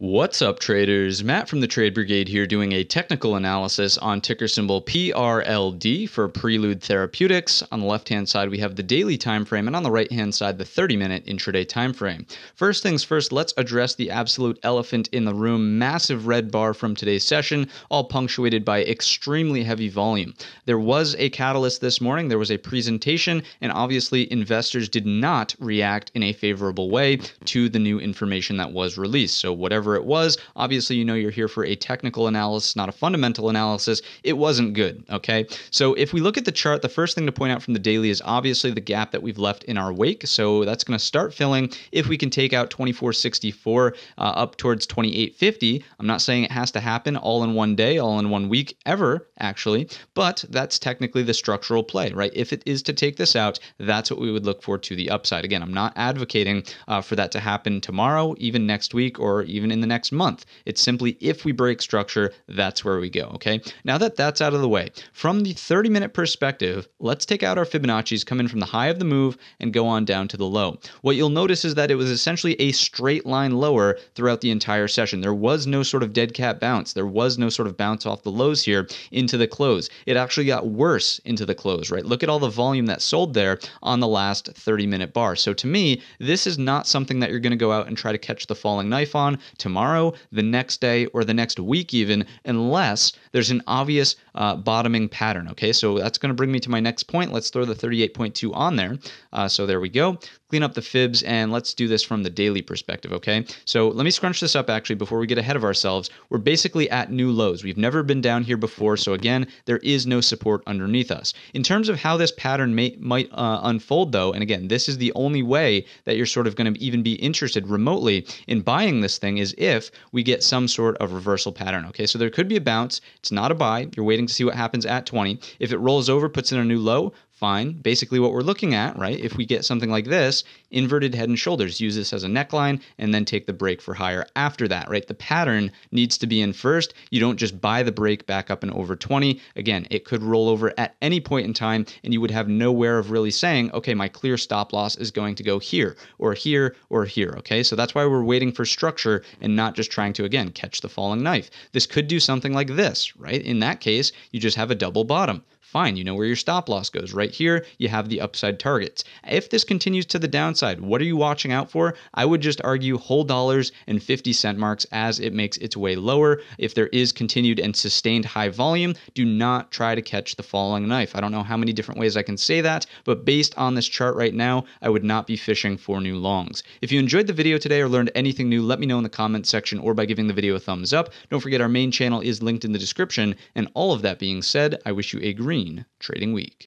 What's up, traders? Matt from the Trade Brigade here doing a technical analysis on ticker symbol PRLD for Prelude Therapeutics. On the left hand side, we have the daily time frame, and on the right hand side, the 30 minute intraday time frame. First things first, let's address the absolute elephant in the room massive red bar from today's session, all punctuated by extremely heavy volume. There was a catalyst this morning, there was a presentation, and obviously, investors did not react in a favorable way to the new information that was released. So, whatever whatever it was. Obviously, you know you're here for a technical analysis, not a fundamental analysis. It wasn't good, okay? So if we look at the chart, the first thing to point out from the daily is obviously the gap that we've left in our wake. So that's going to start filling if we can take out 2464 uh, up towards 2850. I'm not saying it has to happen all in one day, all in one week, ever, actually, but that's technically the structural play, right? If it is to take this out, that's what we would look for to the upside. Again, I'm not advocating uh, for that to happen tomorrow, even next week, or even in in the next month. It's simply if we break structure, that's where we go, okay? Now that that's out of the way, from the 30 minute perspective, let's take out our Fibonacci's, come in from the high of the move and go on down to the low. What you'll notice is that it was essentially a straight line lower throughout the entire session. There was no sort of dead cat bounce. There was no sort of bounce off the lows here into the close. It actually got worse into the close, right? Look at all the volume that sold there on the last 30 minute bar. So to me, this is not something that you're going to go out and try to catch the falling knife on. To tomorrow, the next day, or the next week, even, unless there's an obvious uh, bottoming pattern. Okay, so that's going to bring me to my next point. Let's throw the 38.2 on there. Uh, so there we go. Clean up the fibs and let's do this from the daily perspective. Okay, so let me scrunch this up actually before we get ahead of ourselves. We're basically at new lows. We've never been down here before, so again, there is no support underneath us. In terms of how this pattern may, might uh, unfold, though, and again, this is the only way that you're sort of going to even be interested remotely in buying this thing is if we get some sort of reversal pattern. Okay, so there could be a bounce. It's not a buy. You're waiting see what happens at 20. If it rolls over, puts in a new low, fine. Basically, what we're looking at, right, if we get something like this, inverted head and shoulders, use this as a neckline and then take the break for higher after that, right? The pattern needs to be in first. You don't just buy the break back up and over 20. Again, it could roll over at any point in time and you would have nowhere of really saying, okay, my clear stop loss is going to go here or here or here, okay? So that's why we're waiting for structure and not just trying to, again, catch the falling knife. This could do something like this, right? In that case, you just have a double bottom fine, you know where your stop loss goes. Right here, you have the upside targets. If this continues to the downside, what are you watching out for? I would just argue whole dollars and 50 cent marks as it makes its way lower. If there is continued and sustained high volume, do not try to catch the falling knife. I don't know how many different ways I can say that, but based on this chart right now, I would not be fishing for new longs. If you enjoyed the video today or learned anything new, let me know in the comments section or by giving the video a thumbs up. Don't forget our main channel is linked in the description. And all of that being said, I wish you a great Green Trading Week.